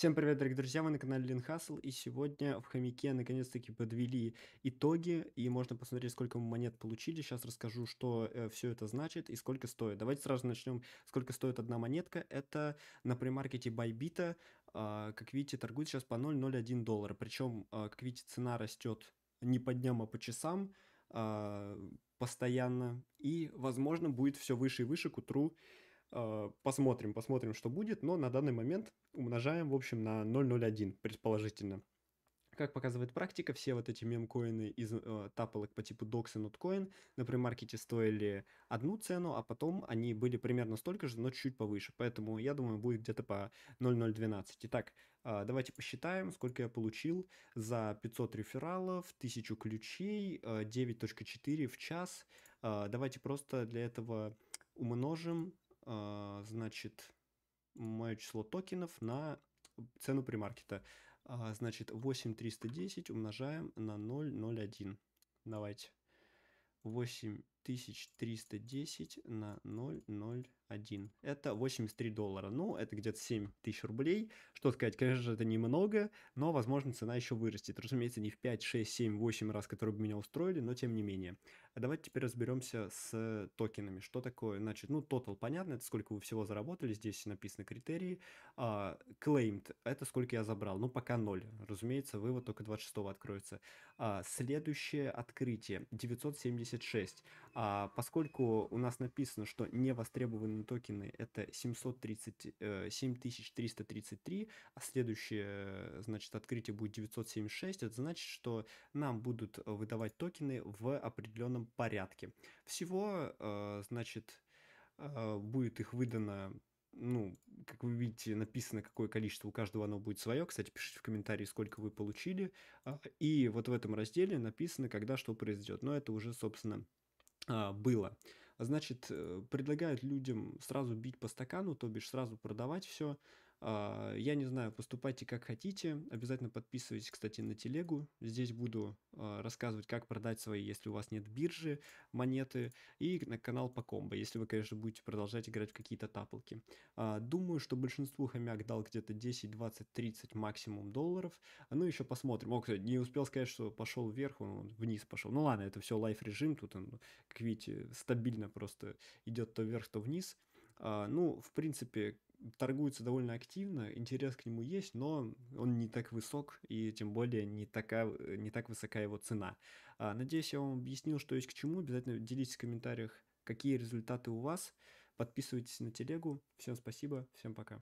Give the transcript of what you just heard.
Всем привет, дорогие друзья, вы на канале Лин Хасл, и сегодня в хомяке наконец-таки подвели итоги, и можно посмотреть, сколько мы монет получили, сейчас расскажу, что э, все это значит и сколько стоит. Давайте сразу начнем, сколько стоит одна монетка, это на премаркете Байбита, э, как видите, торгует сейчас по 0,01 доллара, причем, э, а, как видите, цена растет не по дням, а по часам, э, постоянно, и, возможно, будет все выше и выше к утру, Э, посмотрим, посмотрим, что будет, но на данный момент умножаем, в общем, на 0.01 предположительно. Как показывает практика, все вот эти мемкоины из э, тапалок по типу Dox и Notcoin на премаркете стоили одну цену, а потом они были примерно столько же, но чуть повыше. Поэтому, я думаю, будет где-то по 0.012. Итак, э, давайте посчитаем, сколько я получил за 500 рефералов, 1000 ключей, э, 9.4 в час. Э, давайте просто для этого умножим а, значит, мое число токенов на цену премаркета а, Значит, 8310 умножаем на 0,01. Давайте. 8 1310 на 0,01. Это 83 доллара. Ну, это где-то 7 тысяч рублей. Что сказать, конечно же, это немного, но, возможно, цена еще вырастет. Разумеется, не в 5, 6, 7, 8 раз, которые бы меня устроили, но тем не менее. А давайте теперь разберемся с токенами. Что такое? Значит, ну, total понятно, это сколько вы всего заработали. Здесь написаны критерии. Uh, claimed – это сколько я забрал. Ну, пока 0. Разумеется, вывод только 26 откроется. Uh, следующее открытие – 976. А, поскольку у нас написано, что невостребованные токены это 730, 7333, э, а следующее, э, значит, открытие будет 976, это значит, что нам будут выдавать токены в определенном порядке. Всего, э, значит, будет их выдано ну, как вы видите, написано, какое количество у каждого оно будет свое. Кстати, пишите в комментарии, сколько вы получили. А, и вот в этом разделе написано, когда что произойдет. Но это уже, собственно, а, было. Значит, э, предлагают людям сразу бить по стакану, то бишь сразу продавать все, а, я не знаю, поступайте как хотите. Обязательно подписывайтесь, кстати, на телегу. Здесь буду а, рассказывать, как продать свои, если у вас нет биржи, монеты. И на канал по комбо, если вы, конечно, будете продолжать играть в какие-то тапалки. А, думаю, что большинству хомяк дал где-то 10, 20, 30 максимум долларов. Ну, еще посмотрим. О, кстати, не успел сказать, что пошел вверх, он вниз пошел. Ну ладно, это все лайф режим, тут он, как видите, стабильно просто идет то вверх, то вниз. А, ну, в принципе, торгуется довольно активно, интерес к нему есть, но он не так высок и тем более не, такая э, не так высока его цена. А, надеюсь, я вам объяснил, что есть к чему. Обязательно делитесь в комментариях, какие результаты у вас. Подписывайтесь на телегу. Всем спасибо, всем пока.